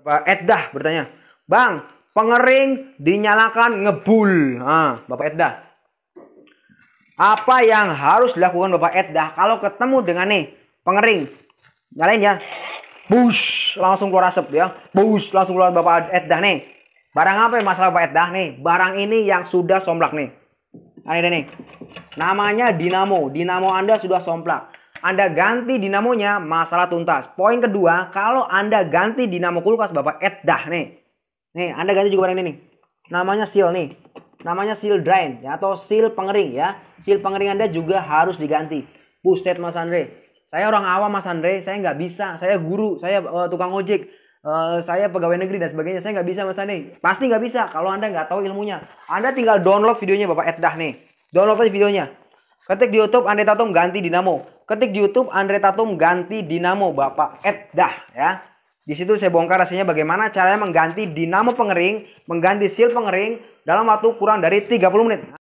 Bapak Eddah bertanya, Bang, pengering dinyalakan ngebul. Nah, Bapak Eddah. Apa yang harus dilakukan Bapak Eddah kalau ketemu dengan nih pengering? Nyalain ya. Bus, langsung keluar asap ya. Bus, langsung keluar Bapak Eddah nih. Barang apa yang masalah Bapak Eddah nih? Barang ini yang sudah somplak nih. Nah, ini nih. Namanya dinamo. Dinamo Anda sudah somplak. Anda ganti dinamonya, masalah tuntas. Poin kedua, kalau Anda ganti dinamo kulkas Bapak Eddah nih. Nih, Anda ganti juga barang ini nih. Namanya seal nih. Namanya seal drain ya, atau seal pengering ya. Seal pengering Anda juga harus diganti. Buset Mas Andre. Saya orang awam Mas Andre, saya nggak bisa. Saya guru, saya uh, tukang ojek. Uh, saya pegawai negeri dan sebagainya saya nggak bisa mas Andre. pasti nggak bisa kalau anda nggak tahu ilmunya anda tinggal download videonya bapak Eddah nih download aja videonya ketik di YouTube Anda tahu ganti dinamo Ketik YouTube Andre Tatum ganti Dinamo Bapak Eddah eh, ya. Di situ saya bongkar rasanya bagaimana caranya mengganti dinamo pengering, mengganti seal pengering dalam waktu kurang dari 30 menit.